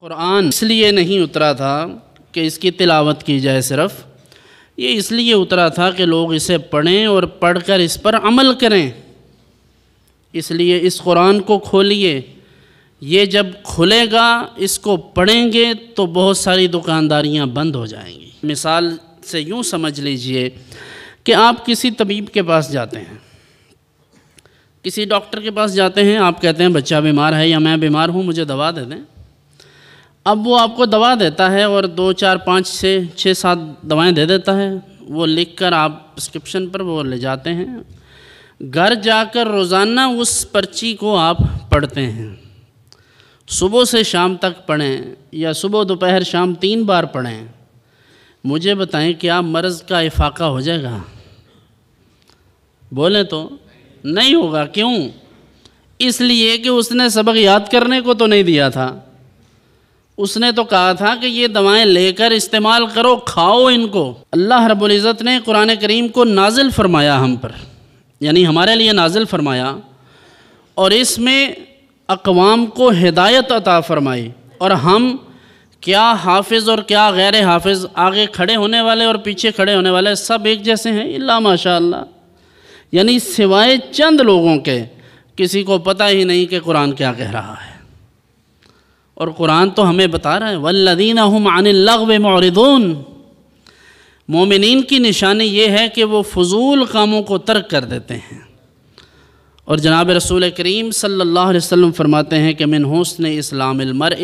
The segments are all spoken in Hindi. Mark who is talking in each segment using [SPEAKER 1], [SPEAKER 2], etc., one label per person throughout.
[SPEAKER 1] कुरान इसलिए नहीं उतरा था कि इसकी तिलावत की जाए सिर्फ़ ये इसलिए उतरा था कि लोग इसे पढ़ें और पढ़कर इस पर अमल करें इसलिए इस कुरान को खोलिए ये जब खुलेगा इसको पढ़ेंगे तो बहुत सारी दुकानदारियां बंद हो जाएंगी मिसाल से यूँ समझ लीजिए कि आप किसी तबीब के पास जाते हैं किसी डॉक्टर के पास जाते हैं आप कहते हैं बच्चा बीमार है या मैं बीमार हूँ मुझे दवा दे दें अब वो आपको दवा देता है और दो चार पाँच से छः सात दवाएं दे देता है वो लिख कर आप प्रिस्क्रिप्शन पर वो ले जाते हैं घर जाकर रोज़ाना उस पर्ची को आप पढ़ते हैं सुबह से शाम तक पढ़ें या सुबह दोपहर शाम तीन बार पढ़ें मुझे बताएं कि आप मर्ज़ का इफाका हो जाएगा बोलें तो नहीं होगा क्यों इसलिए कि उसने सबक याद करने को तो नहीं दिया था उसने तो कहा था कि ये दवाएं लेकर इस्तेमाल करो खाओ इनको अल्लाह रबुल्ज़त ने कुरान करीम को नाजिल फरमाया हम पर यानी हमारे लिए नाजिल फरमाया और इसमें अकवाम को हिदायत अता फरमाई और हम क्या हाफिज़ और क्या गैर हाफिज़ आगे खड़े होने वाले और पीछे खड़े होने वाले सब एक जैसे हैं इल्ला माशा यानी सिवाय चंद लोगों के किसी को पता ही नहीं कि कुरान क्या कह रहा है और कुरान तो हमें बता रहा है वल्लदीन हम आनलग मोमिन की निशानी ये है कि वो फजूल कामों को तर्क कर देते हैं और जनाब रसूल करीम सल्लल्लाहु अलैहि वसल्लम फरमाते हैं कि मिन हसन इस्लामर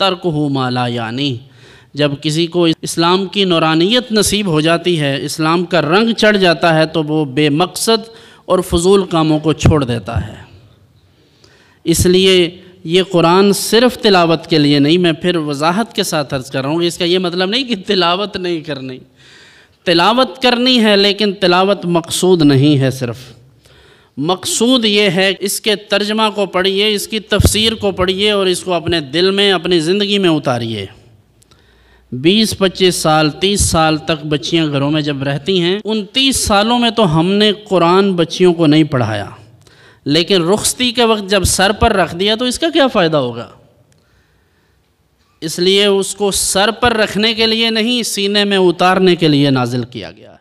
[SPEAKER 1] तर्क हो माला यानी जब किसी को इस्लाम की नौरानियत नसीब हो जाती है इस्लाम का रंग चढ़ जाता है तो वो बेमकसद और फजूल कामों को छोड़ देता है इसलिए ये कुरान सिर्फ तिलावत के लिए नहीं मैं फिर वजाहत के साथ अर्ज़ कर रहा हूँ इसका ये मतलब नहीं कि तिलावत नहीं करनी तिलावत करनी है लेकिन तिलावत मकसूद नहीं है सिर्फ़ मकसूद ये है इसके तर्जमा को पढ़िए इसकी तफसीर को पढ़िए और इसको अपने दिल में अपनी ज़िंदगी में उतारिए 20-25 साल 30 साल तक बच्चियां घरों में जब रहती हैं उन 30 सालों में तो हमने कुरान बच्चियों को नहीं पढ़ाया लेकिन रुखती के वक्त जब सर पर रख दिया तो इसका क्या फ़ायदा होगा इसलिए उसको सर पर रखने के लिए नहीं सीने में उतारने के लिए नाजिल किया गया